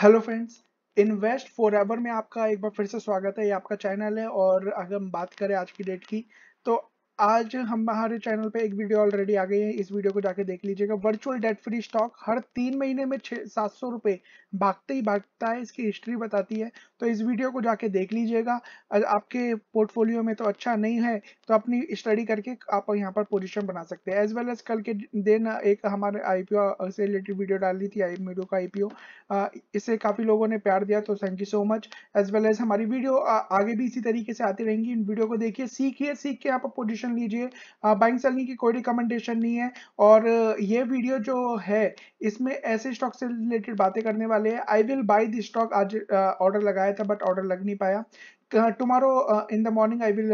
hello friends invest forever में आपका एक बार फिर से स्वागत है ये आपका चैनल है और अगर हम बात करें आज की डेट की तो आज हम हमारे चैनल पे एक वीडियो ऑलरेडी आ गई है इस वीडियो को जाके देख लीजिएगा वर्चुअल डेट फ्री स्टॉक हर तीन महीने में छः सात सौ रुपये भागते ही भागता है इसकी हिस्ट्री बताती है तो इस वीडियो को जाके देख लीजिएगा आपके पोर्टफोलियो में तो अच्छा नहीं है तो अपनी स्टडी करके आप यहाँ पर पोजिशन बना सकते हैं एज वेल एज कल के दिन एक हमारे आई से रिलेटेड वीडियो दी थी आई का आई इसे काफ़ी लोगों ने प्यार दिया तो thank you so much as well as हमारी वीडियो आगे भी इसी तरीके से आती रहेंगी इन वीडियो को देखिए सीखिए सीख के आप पोजिशन रिकमेंडेशन लीजिए बाइंग सेलिंग की कोई रिकमेंडेशन नहीं है और ये वीडियो जो है इसमें ऐसे स्टॉक से रिलेटेड बातें करने वाले हैं I will buy this stock आज ऑर्डर लगाया था बट ऑर्डर लग नहीं पाया tomorrow in the morning I will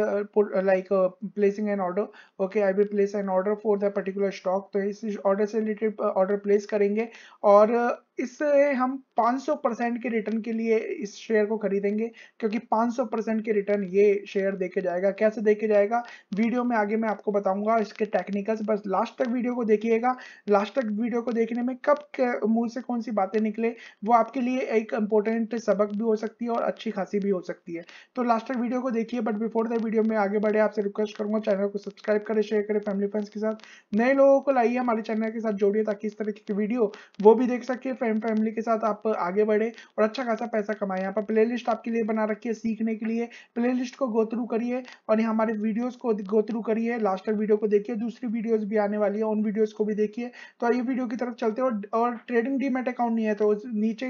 like placing an order okay I will place an order for the particular stock तो इस ऑर्डर से रिलेटेड ऑर्डर प्लेस करेंगे और इससे हम 500 परसेंट के रिटर्न के लिए इस शेयर को खरीदेंगे क्योंकि 500 परसेंट के रिटर्न ये शेयर देके जाएगा कैसे देके जाएगा वीडियो में आगे मैं आपको बताऊंगा इसके टेक्निकल्स बस लास्ट तक वीडियो को देखिएगा लास्ट तक वीडियो को देखने में कब मुंह से कौन सी बातें निकले वो आपके लिए एक इंपॉर्टेंट सबक भी हो सकती है और अच्छी खासी भी हो सकती है तो लास्ट तक वीडियो को देखिए बट बिफोर द वीडियो में आगे बढ़े आपसे रिक्वेस्ट करूंगा चैनल को सब्सक्राइब करें शेयर करें फैमिली फ्रेंड्स के साथ नए लोगों को लाइए हमारे चैनल के साथ जोड़िए ताकि इस तरह की वीडियो वो भी देख सके एम फैमिली के साथ आप आगे बढ़े और अच्छा खासा पैसा कमाएं यहाँ पर प्ले आपके लिए बना रखी है सीखने के लिए प्ले को गो थ्रू करिए और यहाँ हमारे वीडियोज को गो थ्रू करिए लास्ट वीडियो को देखिए दूसरी वीडियोज भी आने वाली है उन वीडियोज को भी देखिए तो ये वीडियो की तरफ चलते हैं और ट्रेडिंग डीमेट अकाउंट नहीं है तो नीचे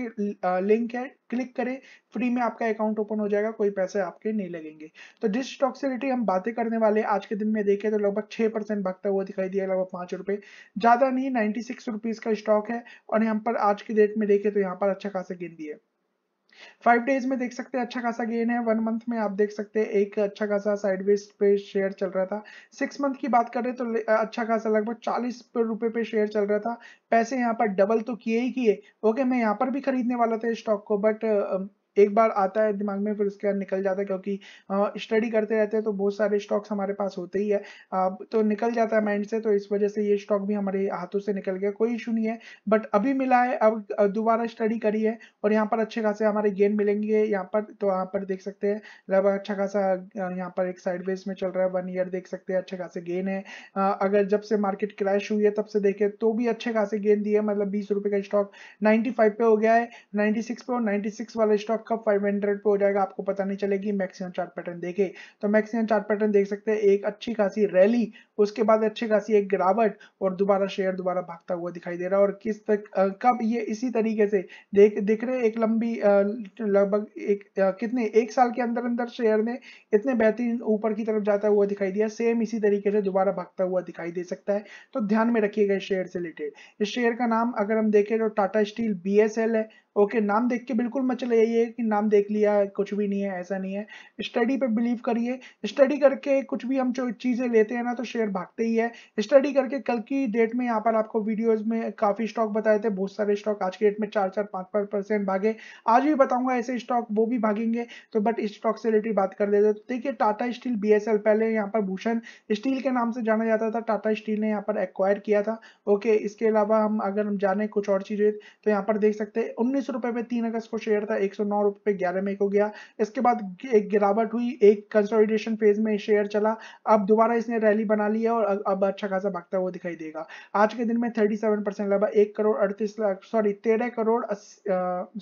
लिंक है क्लिक करें फ्री में आपका अकाउंट ओपन हो जाएगा कोई पैसे आपके नहीं लगेंगे तो जिस स्टॉक से रिलेटेड हम बातें करने वाले आज के दिन में देखे तो लगभग छह परसेंट भागता हुआ दिखाई दिया लगभग पांच रुपए ज़्यादा नहीं नाइनटी सिक्स रुपीज़ का स्टॉक है और यहाँ पर आज की डेट में देखें तो यहाँ पर अच्छा खासा गेन दिया फाइव डेज में देख सकते हैं अच्छा खासा गेन है वन मंथ में आप देख सकते हैं एक अच्छा खासा साइडवेज पे शेयर चल रहा था सिक्स मंथ की बात कर रहे तो अच्छा खासा लगभग चालीस रुपए पे शेयर चल रहा था पैसे यहाँ पर डबल तो किए ही किए ओके मैं यहाँ पर भी खरीदने वाला था स्टॉक को बट एक बार आता है दिमाग में फिर उसके बाद निकल जाता है क्योंकि स्टडी करते रहते हैं तो बहुत सारे स्टॉक्स हमारे पास होते ही है तो निकल जाता है माइंड से तो इस वजह से ये स्टॉक भी हमारे हाथों से निकल गया कोई इशू नहीं है बट अभी मिला है अब दोबारा स्टडी करी है और यहाँ पर अच्छे खासे हमारे गेन मिलेंगे यहाँ पर तो यहाँ पर देख सकते हैं लगभग मतलब अच्छा खासा यहाँ पर एक साइड बेस में चल रहा है वन ईयर देख सकते हैं अच्छे खासे गेन है अगर जब से मार्केट क्रैश हुई है तब से देखे तो भी अच्छे खासे गेन दिए मतलब बीस रुपये का स्टॉक नाइन्टी पे हो गया है नाइन्टी पे और नाइन्टी वाला स्टॉक आपका 500 पे हो जाएगा आपको पता नहीं चलेगी मैक्सिमम चार्ट पैटर्न देखे तो मैक्सिमम चार्ट पैटर्न देख सकते हैं एक अच्छी खासी रैली उसके बाद अच्छी खासी एक गिरावट और दोबारा शेयर दोबारा भागता हुआ दिखाई दे रहा है और किस तक कब ये इसी तरीके से देख दिख रहे एक लंबी लगभग एक कितने एक साल के अंदर अंदर शेयर ने इतने बेहतरीन ऊपर की तरफ जाता हुआ दिखाई दिया सेम इसी तरीके से दोबारा भागता हुआ दिखाई दे सकता है तो ध्यान में रखिएगा इस शेयर से रिलेटेड इस शेयर का नाम अगर हम देखें तो टाटा स्टील बी है ओके नाम देख के बिल्कुल मत चले जाइए कि नाम देख लिया कुछ भी नहीं है ऐसा नहीं है स्टडी पे बिलीव करिए स्टडी करके कुछ भी हम जो चीज़ें लेते हैं ना तो शेयर भागते ही है स्टडी करके कल की डेट में यहाँ पर आपको वीडियोज में काफ़ी स्टॉक बताए थे बहुत सारे स्टॉक आज के डेट में चार चार पाँच पाँच परसेंट भागे आज भी बताऊंगा ऐसे स्टॉक वो भी भागेंगे तो बट स्टॉक से रिलेटेड बात कर लेते तो देखिए टाटा स्टील बी पहले यहाँ पर भूषण स्टील के नाम से जाना जाता था टाटा स्टील ने यहाँ पर एक्वायर किया था ओके इसके अलावा हम अगर हम जाने कुछ और चीज़ें तो यहाँ पर देख सकते हैं उन्नीस उन्नीस रुपए में तीन अगस्त को शेयर था एक सौ नौ रुपए पे ग्यारह मई को गया इसके बाद एक गिरावट हुई एक कंसोलिडेशन फेज में शेयर चला अब दोबारा इसने रैली बना ली है और अब अच्छा खासा भागता हुआ दिखाई देगा आज के दिन में थर्टी सेवन परसेंट लगभग एक करोड़ अड़तीस लाख सॉरी तेरह करोड़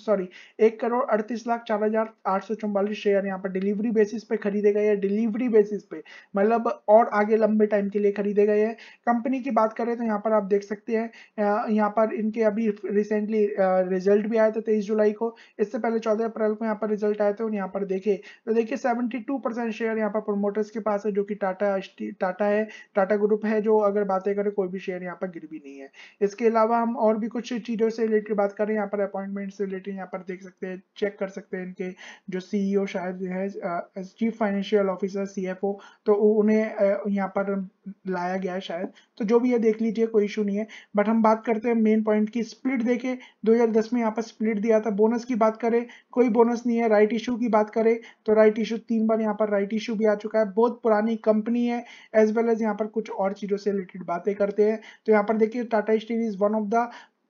सॉरी एक करोड़ अड़तीस लाख चार हजार आठ सौ चौवालीस शेयर यहाँ पर डिलीवरी बेसिस पे खरीदे गए हैं डिलीवरी बेसिस पे मतलब और आगे लंबे टाइम के लिए खरीदे गए हैं कंपनी की बात करें तो यहाँ पर आप देख सकते हैं यहाँ पर इनके अभी रिसेंटली रिजल्ट भी आया आए थे तेईस जुलाई को इससे पहले चौदह अप्रैल को यहाँ पर रिजल्ट आए थे और यहाँ पर देखे तो देखिए सेवेंटी टू परसेंट शेयर यहाँ पर प्रोमोटर्स के पास है जो कि टाटा टाटा है टाटा ग्रुप है जो अगर बातें करें कोई भी शेयर यहाँ पर गिर भी नहीं है इसके अलावा हम और भी कुछ चीज़ों से रिलेटेड बात करें यहाँ पर अपॉइंटमेंट से रिलेटेड यहाँ पर देख सकते हैं चेक कर सकते हैं इनके जो सीईओ e शायद है चीफ फाइनेंशियल ऑफिसर सी तो उन्हें यहाँ पर लाया गया है शायद तो जो भी है देख लीजिए कोई इशू नहीं है बट हम बात करते हैं मेन पॉइंट की स्प्लिट देखे 2010 में यहाँ पर स्प्लिट दिया था बोनस की बात करें कोई बोनस नहीं है राइट इशू की बात करें तो राइट इशू तीन बार यहाँ पर राइट इशू भी आ चुका है बहुत पुरानी कंपनी है एज वेल एज यहाँ पर कुछ और चीज़ों से रिलेटेड बातें करते हैं तो यहाँ पर देखिए Tata Steel is one of the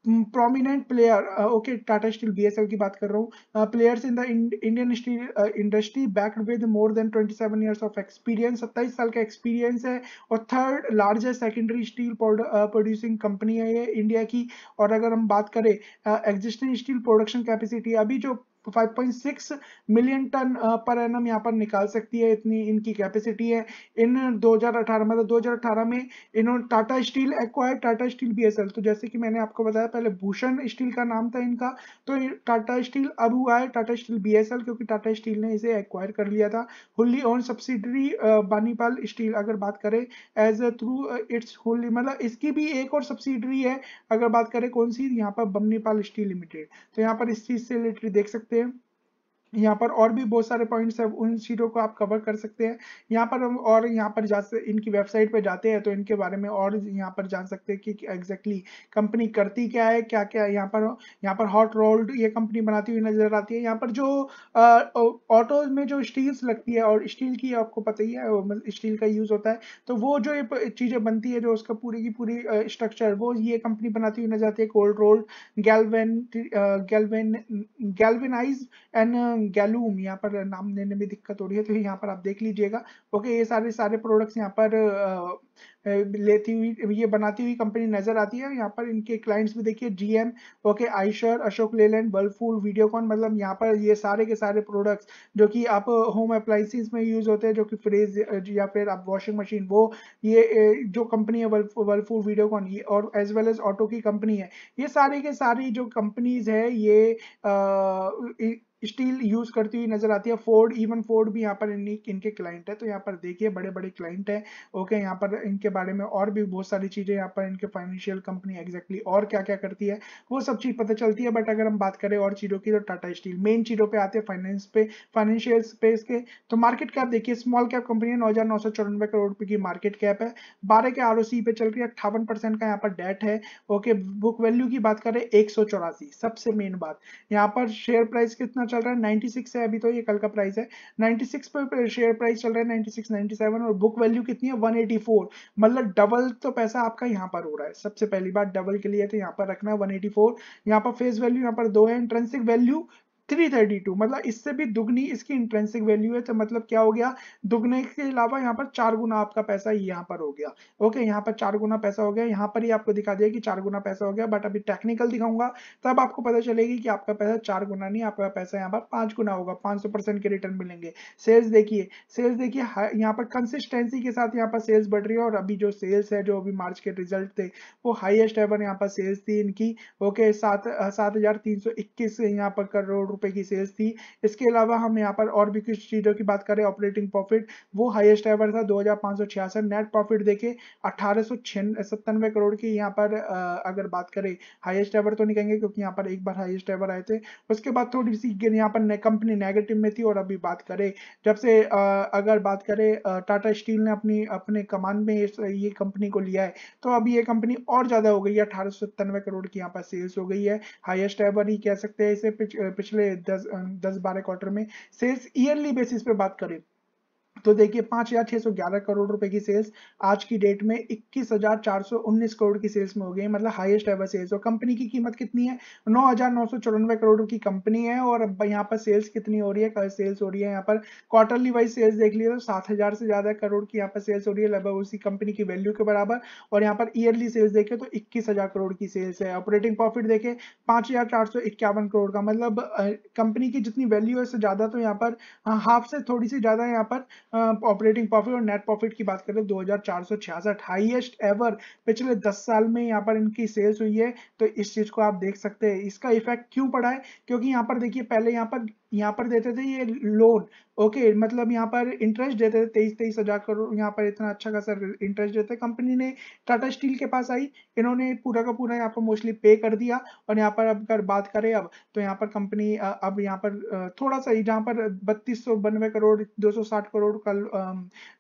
prominent player okay Tata Steel B की बात कर रहा हूँ players in the Indian steel industry backed with more than 27 years of experience सत्ताईस साल का एक्सपीरियंस है और third largest secondary steel producing company है ये इंडिया की और अगर हम बात करें एग्जिस्टिंग स्टील प्रोडक्शन कैपेसिटी अभी जो 5.6 मिलियन टन पर एनम यहाँ पर निकाल सकती है इतनी इनकी कैपेसिटी है इन 2018 मतलब 2018 में इन्होंने Tata Steel acquire Tata Steel BSL तो जैसे कि मैंने आपको बताया पहले भूषण स्टील का नाम था इनका तो टाटा स्टील अब हुआ है टाटा स्टील बीएसएल क्योंकि टाटा स्टील ने इसे एक्वायर कर लिया था wholly owned subsidiary Bamnipal Steel अगर बात करें एज थ्रू इट्स होली मतलब इसकी भी एक और सब्सिडरी है अगर बात करें कौन सी यहाँ पर बमनीपाल स्टील लिमिटेड तो यहाँ पर इस चीज से रिलेटेड देख सकते हैं Москве यहाँ पर और भी बहुत सारे पॉइंट्स हैं उन चीज़ों को आप कवर कर सकते हैं यहाँ पर हम और यहाँ पर जा इनकी वेबसाइट पर जाते हैं तो इनके बारे में और यहाँ पर जान सकते हैं कि एग्जैक्टली कंपनी करती क्या है क्या क्या यहाँ पर यहाँ पर हॉट रोल्ड ये कंपनी बनाती हुई नजर आती है यहाँ पर जो ऑटो में जो स्टील्स लगती है और स्टील की आपको पता ही है स्टील मतलब का यूज़ होता है तो वो जो ये चीज़ें बनती है जो उसका पूरी की पूरी स्ट्रक्चर वो ये कंपनी बनाती हुई नजर आती है cold rolled galvan galvan galvanize and गैलूम यहाँ पर नाम लेने में दिक्कत हो रही है तो यहाँ पर आप देख लीजिएगा ओके ये सारे सारे प्रोडक्ट्स यहाँ पर लेती हुई ये बनाती हुई कंपनी नजर आती है यहाँ पर इनके क्लाइंट्स भी देखिए GM okay Eicher Ashok Leyland Whirlpool Videocon मतलब यहाँ पर ये सारे के सारे प्रोडक्ट्स जो कि आप होम अप्लाइंसिस में यूज होते हैं जो कि फ्रिज या फिर आप वॉशिंग मशीन वो ये जो कंपनी है वर्लफूल वीडियोकॉन ये और एज वेल एज ऑटो की कंपनी है ये सारी के सारी जो कंपनीज है ये आ, स्टील यूज करती हुई नजर आती है फोर्ड इवन फोर्ड भी यहाँ पर इनके क्लाइंट है तो यहाँ पर देखिए बड़े बड़े क्लाइंट है ओके यहाँ पर इनके बारे में और भी बहुत सारी चीजें यहाँ पर इनके फाइनेंशियल कंपनी एग्जैक्टली और क्या क्या करती है वो सब चीज पता चलती है बट अगर हम बात करें और चीजों की तो टाटा स्टील मेन चीजों पे आते हैं फाइनेंस पे फाइनेंशियल स्पेस के तो मार्केट कैप देखिए स्मॉल कैप कंपनी है नौ हजार नौ सौ चौरानवे करोड़ रुपए की मार्केट कैप है बारह के आर पे चल रही है अट्ठावन परसेंट का यहाँ पर डेट है ओके बुक वैल्यू की बात करें एक सबसे मेन बात यहाँ पर शेयर प्राइस कितना चल रहा है 96 है अभी तो ये कल का प्राइस है ninety six per share price चल रहा है 96 97 और बुक वैल्यू कितनी है 184 मतलब डबल तो पैसा आपका यहाँ पर हो रहा है सबसे पहली बात डबल के लिए तो यहाँ पर रखना है वन एटी फोर यहाँ पर फेस वैल्यू यहाँ पर दो है इंट्रेंसिक वैल्यू 332 मतलब इससे भी दुगनी इसकी इंट्रेंसिक वैल्यू है तो मतलब क्या हो गया दुगने के अलावा यहाँ पर चार गुना आपका पैसा यहाँ पर हो गया ओके यहाँ पर चार गुना पैसा हो गया यहाँ पर ही आपको दिखा दिया कि चार गुना पैसा हो गया बट अभी टेक्निकल दिखाऊंगा तब आपको पता चलेगी कि आपका पैसा चार गुना नहीं आपका पैसा यहाँ पर पांच गुना होगा पांच के रिटर्न मिलेंगे सेल्स देखिए सेल्स देखिए यहाँ पर कंसिस्टेंसी के साथ यहाँ पर सेल्स बढ़ रही है और अभी जो सेल्स है जो अभी मार्च के रिजल्ट थे वो हाइएस्ट एवर यहाँ पर सेल्स थी इनकी ओके सात सात हजार तीन सौ इक्कीस यहाँ पर करोड़ रुपए की सेल्स थी इसके अलावा हम यहाँ पर और भी कुछ चीज़ों की बात करें ऑपरेटिंग प्रॉफिट वो हाईएस्ट एवर था दो नेट प्रॉफिट देखे अठारह करोड़ की यहाँ पर अगर बात करें हाइएस्ट एवर तो नहीं कहेंगे क्योंकि यहाँ पर एक बार हाइएस्ट एवर आए थे उसके बाद थोड़ी सी यहाँ पर कंपनी नेगेटिव में थी और अभी बात करें जब से अगर बात करें टाटा स्टील ने अपनी अपने कमान में ये कंपनी को लिया है तो अभी ये कंपनी और ज़्यादा हो गई है अठारह करोड़ की यहाँ पर सेल्स हो गई है हाईएस्ट एवर ही कह सकते हैं इसे पिछ, पिछले दस दस बारह क्वार्टर में सेल्स ईयरली बेसिस पे बात करें तो देखिए पांच हजार छह सौ ग्यारह करोड़ रुपए की सेल्स आज की डेट में इक्कीस हजार चार सौ उन्नीस करोड़ की सेल्स में हो गई मतलब हाईएस्ट एवर सेल्स और कंपनी की कीमत कितनी है नौ हजार नौ सौ चौरानवे करोड़ की कंपनी है और अब यहाँ पर सेल्स कितनी हो रही है कल सेल्स हो रही है यहाँ पर क्वार्टरली वाइज सेल्स देख लिया तो सात हजार से ज्यादा करोड़ की यहाँ पर सेल्स हो रही है लगभग उसी कंपनी की वैल्यू के बराबर और यहाँ पर ईयरली सेल्स देखे तो इक्कीस हजार करोड़ की सेल्स है ऑपरेटिंग प्रॉफिट देखे पांच हजार चार सौ इक्यावन करोड़ का मतलब कंपनी की जितनी वैल्यू है उससे ज्यादा तो यहाँ पर हाफ से थोड़ी सी ज्यादा यहाँ पर ऑपरेटिंग प्रॉफिट और नेट प्रॉफिट की बात करें दो हाईएस्ट एवर पिछले 10 साल में यहाँ पर इनकी सेल्स हुई है तो इस चीज को आप देख सकते हैं इसका इफेक्ट क्यों पड़ा है क्योंकि यहाँ पर देखिए पहले यहाँ पर यहाँ पर देते थे ये लोन ओके मतलब यहाँ पर इंटरेस्ट देते थे तेईस तेईस हजार करोड़ यहाँ पर इतना अच्छा खासा इंटरेस्ट देते कंपनी ने टाटा स्टील के पास आई इन्होंने पूरा का पूरा यहाँ पर मोस्टली पे कर दिया और यहाँ पर अब अगर बात करें अब तो यहाँ पर कंपनी अब यहाँ पर थोड़ा सा जहाँ पर बत्तीस सौ बानवे करोड़ दो सौ साठ करोड़ का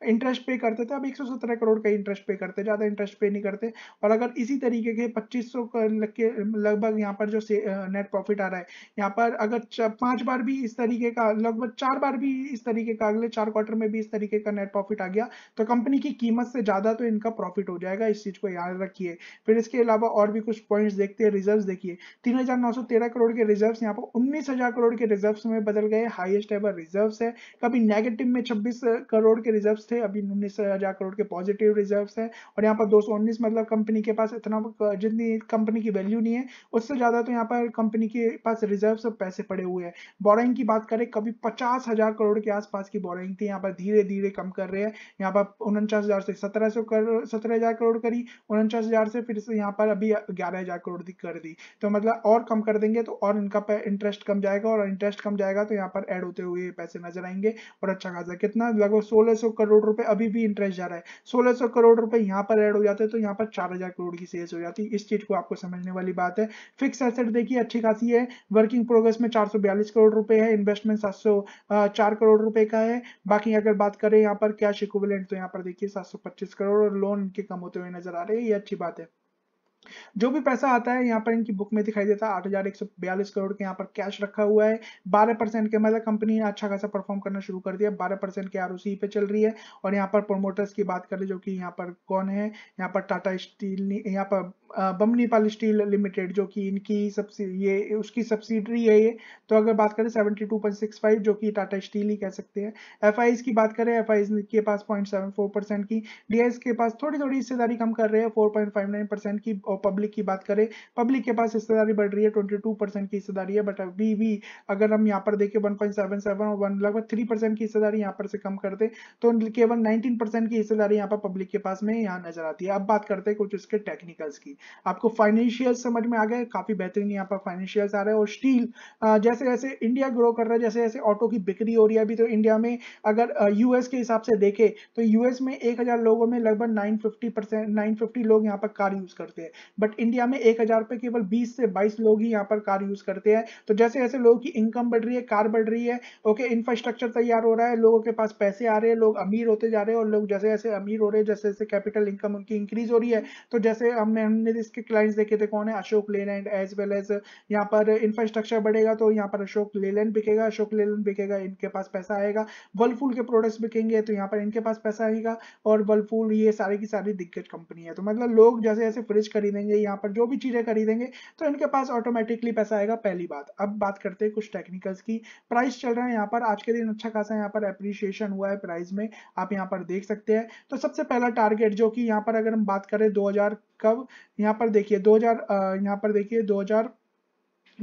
इंटरेस्ट पे करते थे अब एक सौ सत्रह करोड़ का इंटरेस्ट पे करते ज़्यादा इंटरेस्ट पे नहीं करते और अगर इसी तरीके के पच्चीस सौ के लगभग यहाँ पर जो नेट प्रॉफिट आ रहा है यहाँ पर अगर पांच बार भी भी इस तरीके का लगभग चार बार भी इस तरीके का अगले चार क्वार्टर में भी इस तरीके का नेट प्रॉफिट आ गया तो कंपनी की कीमत से ज़्यादा तो इनका प्रॉफिट हो जाएगा इस चीज़ को याद रखिए फिर इसके अलावा और भी कुछ पॉइंट्स देखते हैं रिजर्व देखिए तीन करोड़ के रिजर्व यहाँ पर उन्नीस करोड़ के रिजर्व में बदल गए हाइएस्ट एवर रिजर्व है कभी नेगेटिव में छब्बीस करोड़ के रिजर्व थे अभी उन्नीस करोड़ के पॉजिटिव रिजर्व है और यहाँ पर दो मतलब कंपनी के पास इतना जितनी कंपनी की वैल्यू नहीं है उससे ज़्यादा तो यहाँ पर कंपनी के पास रिजर्व पैसे पड़े हुए हैं बोरिंग बोरिंग की बात करें कभी पचास हजार करोड़ के आसपास की बोरिंग थी यहाँ पर धीरे धीरे कम कर रहे हैं यहाँ पर उनचास हजार से सत्रह सौ करोड़ सत्रह हजार करोड़ करी उनचास हजार से फिर से यहाँ पर अभी ग्यारह हजार करोड़ दी कर दी तो मतलब और कम कर देंगे तो और इनका इंटरेस्ट कम जाएगा और इंटरेस्ट कम जाएगा तो यहाँ पर एड होते हुए पैसे नजर आएंगे और अच्छा खासा कितना लगभग सोलह सौ करोड़ रुपए अभी भी इंटरेस्ट जा रहा है सोलह सौ करोड़ रुपए यहाँ पर एड हो जाते हैं तो यहाँ पर चार हजार करोड़ की सेल्स हो जाती इस चीज को आपको समझने वाली बात है फिक्स एसेट देखिए अच्छी खासी है वर्किंग प्रोग्रेस में चार करोड़ रुपए है इन्वेस्टमेंट सात सौ चार करोड़ रुपए का है बाकी अगर बात करें यहाँ पर कैश इक्विवेलेंट तो यहाँ पर देखिए सात सौ पच्चीस करोड़ और लोन इनके कम होते हुए नजर आ रहे हैं ये अच्छी बात है जो भी पैसा आता है यहाँ पर इनकी बुक में दिखाई देता है आठ हजार एक सौ बयालीस करोड़ के यहाँ पर कैश रखा हुआ है बारह परसेंट के मतलब कंपनी ने अच्छा खासा परफॉर्म करना शुरू कर दिया बारह परसेंट के आर पे चल रही है और यहाँ पर प्रोमोटर्स की बात करें जो कि यहाँ पर कौन है यहाँ पर टाटा स्टील यहाँ पर बमनी पाल स्टील लिमिटेड जो कि इनकी सबसे ये उसकी सब्सिडरी है ये तो अगर बात करें 72.65 जो कि टाटा स्टील ही कह सकते हैं एफ की बात करें एफ के पास 0.74 परसेंट की डी के पास थोड़ी थोड़ी हिस्सेदारी कम कर रहे हैं 4.59 परसेंट की और पब्लिक की बात करें पब्लिक के पास हिस्सेदारी बढ़ रही है ट्वेंटी परसेंट की हिस्सेदारी है बट अभी भी अगर हम यहाँ पर देखें वन और वन लगभग थ्री परसेंट की हिस्सेदारी यहाँ पर से कम करते तो केवल नाइनटीन परसेंट की हिस्सेदारी यहाँ पर पब्लिक के पास में यहाँ नजर आती है अब बात करते हैं कुछ इसके टेक्निकल्स की आपको फाइनेंशियल समझ में आ गए काफी बेहतरीन यहाँ पर फाइनेंशियल आ रहे हैं और स्टील जैसे जैसे इंडिया ग्रो कर रहा है जैसे जैसे ऑटो की बिक्री हो रही है अभी तो इंडिया में अगर यूएस के हिसाब से देखे तो यूएस में एक लोगों में लगभग नाइन फिफ्टी लोग यहाँ पर कार यूज करते हैं बट इंडिया में एक पे केवल बीस से बाईस लोग ही यहाँ पर कार यूज करते हैं तो जैसे जैसे लोगों की इनकम बढ़ रही है कार बढ़ रही है ओके इंफ्रास्ट्रक्चर तैयार हो रहा है लोगों के पास पैसे आ रहे हैं लोग अमीर होते जा रहे हैं और लोग जैसे जैसे अमीर हो रहे हैं जैसे जैसे कैपिटल इनकम उनकी इंक्रीज हो रही है तो जैसे हमने हमने हमने इसके क्लाइंट्स देखे थे तो कौन है Ashok Leyland as well as यहाँ पर इंफ्रास्ट्रक्चर बढ़ेगा तो यहाँ पर अशोक लेलैंड बिकेगा अशोक लेलैंड बिकेगा इनके पास पैसा आएगा वर्लफूल के प्रोडक्ट्स बिकेंगे तो यहाँ पर इनके पास पैसा आएगा और वर्लफूल ये सारी की सारी दिग्गज कंपनी है तो मतलब लोग जैसे जैसे फ्रिज खरीदेंगे यहाँ पर जो भी चीज़ें खरीदेंगे तो इनके पास ऑटोमेटिकली पैसा आएगा पहली बात अब बात करते हैं कुछ टेक्निकल्स की प्राइस चल रहा है यहाँ पर आज के दिन अच्छा खासा यहाँ पर अप्रिशिएशन हुआ है प्राइस में आप यहाँ पर देख सकते हैं तो सबसे पहला टारगेट जो कि यहाँ पर अगर हम बात करें 2000 कब यहाँ पर देखिए 2000 यहाँ पर देखिए हजार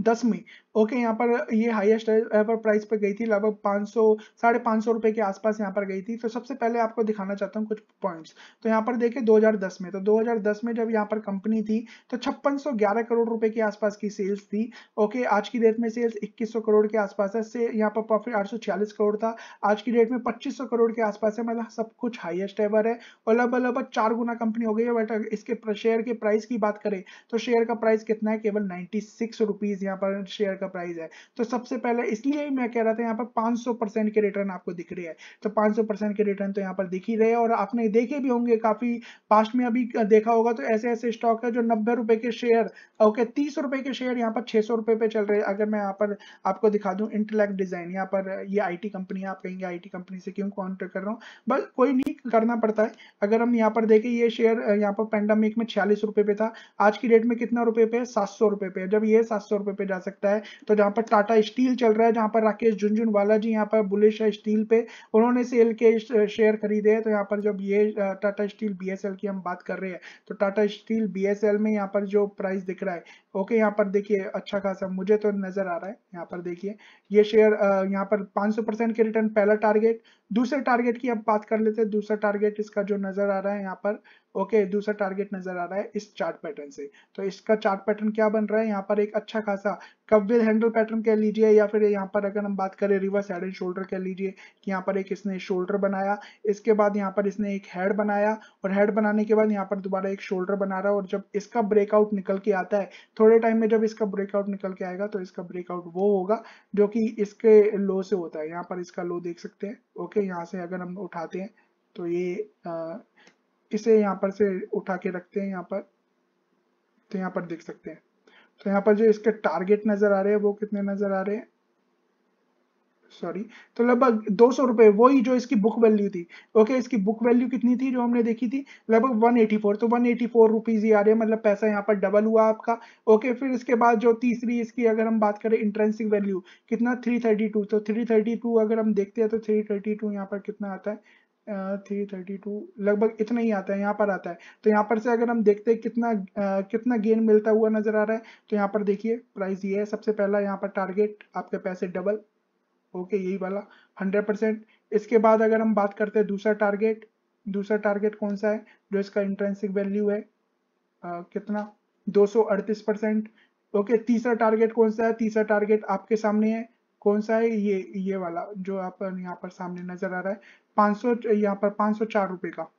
दसवीं ओके यहाँ पर ये हाईएस्ट एवर प्राइस पर गई थी लगभग पाँच सौ साढ़े पाँच सौ रुपये के आसपास यहाँ पर गई थी तो सबसे पहले आपको दिखाना चाहता हूँ कुछ पॉइंट्स तो यहाँ पर देखें 2010 में तो 2010 में जब यहाँ पर कंपनी थी तो छप्पन करोड़ रुपए के आसपास की सेल्स थी ओके आज की डेट में सेल्स इक्कीस करोड़ के आसपास है से यहाँ पर प्रॉफिट आठ करोड़ था आज की डेट में पच्चीस करोड़ के आसपास है मतलब सब कुछ हाइएस्ट एवर है और लगभग लगभग चार गुना कंपनी हो गई है बट इसके शेयर के प्राइस की बात करें तो शेयर का प्राइस कितना है केवल नाइन्टी सिक्स रुपीज़ यहाँ पर शेयर का प्राइस है तो सबसे पहले इसलिए ही मैं कह रहा था यहाँ पर 500 परसेंट के रिटर्न आपको दिख रही है तो 500 परसेंट के रिटर्न तो यहाँ पर दिख ही रहे और आपने देखे भी होंगे काफी पास्ट में अभी देखा होगा तो ऐसे ऐसे स्टॉक है जो नब्बे रुपए के शेयर ओके तीस रुपए के शेयर यहाँ पर छह सौ रुपए पे चल रहे हैं अगर मैं यहाँ पर आपको दिखा दूं इंटेलेक्ट डिजाइन यहाँ पर ये आईटी कंपनी आप कहेंगे आईटी कंपनी से क्यों कॉन्टेक्ट कर रहा हूँ बस कोई नहीं करना पड़ता है अगर हम यहाँ पर देखें ये शेयर यहाँ पर पैंडमिक में छियालीस रुपए पे था आज की डेट में कितना रुपए पे है सात सौ रुपए पे जब ये सात सौ रुपए पे जा सकता है तो जहां पर टाटा स्टील चल रहा है जहां पर राकेश झुंझुनवाला जी यहाँ पर बुलिश है स्टील पे उन्होंने सेल के शेयर खरीदे हैं तो यहाँ पर जब ये टाटा स्टील बी की हम बात कर रहे हैं तो टाटा स्टील बी में यहाँ पर जो प्राइस दिख रहा है ओके यहाँ पर देखिए अच्छा खासा मुझे तो नजर आ रहा है यहाँ पर देखिए ये शेयर यहाँ पर पांच के रिटर्न पहला टारगेट दूसरे टारगेट की अब बात कर लेते हैं दूसरा टारगेट इसका जो नजर आ रहा है यहाँ पर ओके दूसरा टारगेट नजर आ रहा है इस चार्ट पैटर्न से तो इसका चार्ट पैटर्न क्या बन रहा है यहाँ पर एक अच्छा खासा कवविल हैंडल पैटर्न कह लीजिए या फिर यहाँ पर अगर हम बात करें रिवर्स हेड एंड शोल्डर कह लीजिए कि यहाँ पर एक इसने शोल्डर बनाया इसके बाद यहाँ पर इसने एक हेड बनाया और हेड बनाने के बाद यहाँ पर दोबारा एक शोल्डर बना रहा है और जब इसका ब्रेकआउट निकल के आता है थोड़े टाइम में जब इसका ब्रेकआउट निकल के आएगा तो इसका ब्रेकआउट वो होगा जो कि इसके लो से होता है यहाँ पर इसका लो देख सकते हैं ओके यहाँ से अगर हम उठाते हैं तो ये इसे यहाँ पर से उठा के रखते हैं यहाँ पर तो यहाँ पर देख सकते हैं तो यहाँ पर जो इसके टारगेट नजर आ रहे हैं वो कितने नजर आ रहे हैं सॉरी तो लगभग दो सौ रुपए वही जो इसकी बुक वैल्यू थी ओके इसकी बुक वैल्यू कितनी थी जो हमने देखी थी लगभग 184 तो 184 एटी फोर रुपीज ही आ रहे है मतलब पैसा यहाँ पर डबल हुआ आपका ओके फिर इसके बाद जो तीसरी इसकी अगर हम बात करें इंट्रेंसिक वैल्यू कितना 332 तो 332 अगर हम देखते हैं तो थ्री थर्टी यहाँ पर कितना आता है थ्री थर्टी टू लगभग इतना ही आता है यहाँ पर आता है तो यहाँ पर से अगर हम देखते हैं कितना आ, कितना गेन मिलता हुआ नजर आ रहा है तो यहाँ पर देखिए प्राइस ये है सबसे पहला यहाँ पर टारगेट आपके पैसे डबल ओके यही वाला हंड्रेड परसेंट इसके बाद अगर हम बात करते हैं दूसरा टारगेट दूसरा टारगेट कौन सा है जो इसका इंट्रेंसिक वैल्यू है आ, कितना दो परसेंट ओके तीसरा टारगेट कौन सा है तीसरा टारगेट आपके सामने है कौन सा है ये ये वाला जो आप यहाँ पर सामने नजर आ रहा है 500 यहाँ पर 504 रुपए का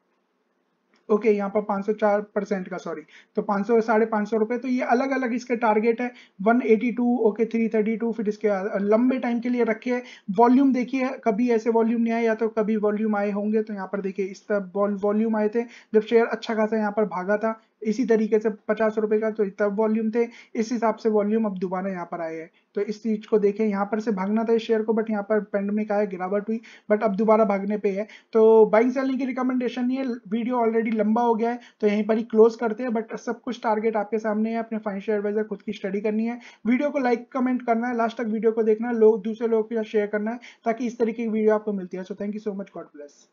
ओके okay, यहाँ पर 504 परसेंट का सॉरी तो 500 साढ़े पाँच सौ रुपये तो ये अलग अलग इसके टारगेट है 182 ओके okay, 332 फिर इसके लंबे टाइम के लिए रखे है वॉल्यूम देखिए कभी ऐसे वॉल्यूम नहीं आए या तो कभी वॉल्यूम आए होंगे तो यहाँ पर देखिए इस तरह वॉल्यूम आए थे जब शेयर अच्छा खासा यहाँ पर भागा था इसी तरीके से पचास रुपए का तो तब वॉल्यूम थे इस हिसाब से वॉल्यूम अब दोबारा यहाँ पर आए हैं तो इस चीज को देखें यहाँ पर से भागना था इस शेयर को बट यहाँ पर पेंडेमिक आया गिरावट हुई बट अब दोबारा भागने पे है तो बाइंग सेलिंग की रिकमेंडेशन नहीं है वीडियो ऑलरेडी लंबा हो गया है तो यहीं पर ही क्लोज करते हैं बट सब कुछ टारगेट आपके सामने है अपने फाइनेंशियल एडवाइजर खुद की स्टडी करनी है वीडियो को लाइक कमेंट करना है लास्ट तक वीडियो को देखना है लोग दूसरे लोगों के साथ शेयर करना है ताकि इस तरीके की वीडियो आपको मिलती है so thank you so much God bless